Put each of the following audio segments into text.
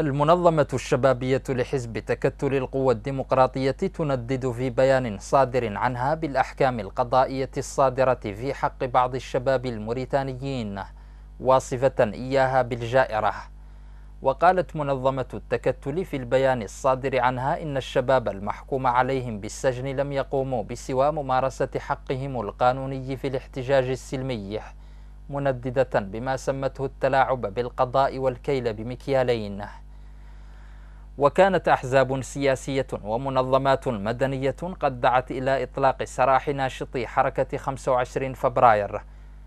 المنظمة الشبابية لحزب تكتل القوى الديمقراطية تندد في بيان صادر عنها بالأحكام القضائية الصادرة في حق بعض الشباب الموريتانيين واصفة إياها بالجائرة وقالت منظمة التكتل في البيان الصادر عنها إن الشباب المحكوم عليهم بالسجن لم يقوموا بسوى ممارسة حقهم القانوني في الاحتجاج السلمي منددة بما سمته التلاعب بالقضاء والكيل بمكيالين وكانت أحزاب سياسية ومنظمات مدنية قد دعت إلى إطلاق سراح ناشطي حركة 25 فبراير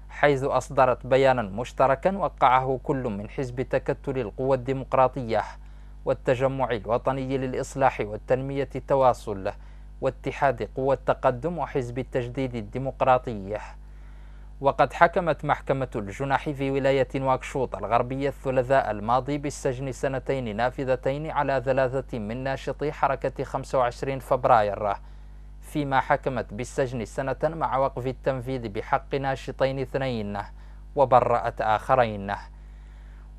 حيث أصدرت بيانا مشتركا وقعه كل من حزب تكتل القوى الديمقراطية والتجمع الوطني للإصلاح والتنمية التواصل واتحاد قوى التقدم وحزب التجديد الديمقراطي وقد حكمت محكمة الجناح في ولاية نواكشوط الغربية الثلاثاء الماضي بالسجن سنتين نافذتين على ثلاثة من ناشطي حركة 25 فبراير فيما حكمت بالسجن سنة مع وقف التنفيذ بحق ناشطين اثنين وبرأت آخرين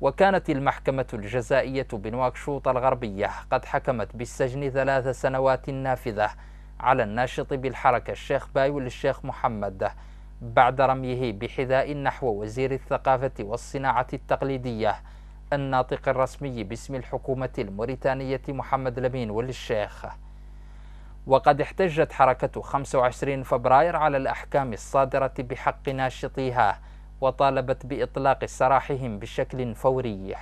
وكانت المحكمة الجزائية بنواكشوط الغربية قد حكمت بالسجن ثلاث سنوات نافذة على الناشط بالحركة الشيخ باي والشيخ محمد بعد رميه بحذاء نحو وزير الثقافة والصناعة التقليدية الناطق الرسمي باسم الحكومة الموريتانية محمد لمين وللشيخ وقد احتجت حركة 25 فبراير على الأحكام الصادرة بحق ناشطيها وطالبت بإطلاق سراحهم بشكل فوري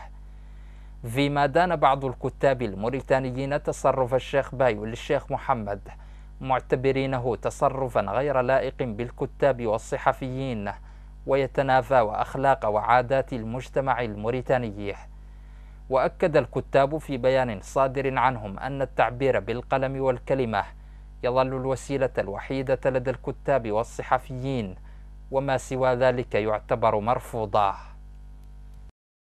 فيما دان بعض الكتاب الموريتانيين تصرف الشيخ باي والشيخ محمد معتبرينه تصرفا غير لائق بالكتاب والصحفيين ويتنافى واخلاق وعادات المجتمع الموريتاني واكد الكتاب في بيان صادر عنهم ان التعبير بالقلم والكلمه يظل الوسيله الوحيده لدى الكتاب والصحفيين وما سوى ذلك يعتبر مرفوضا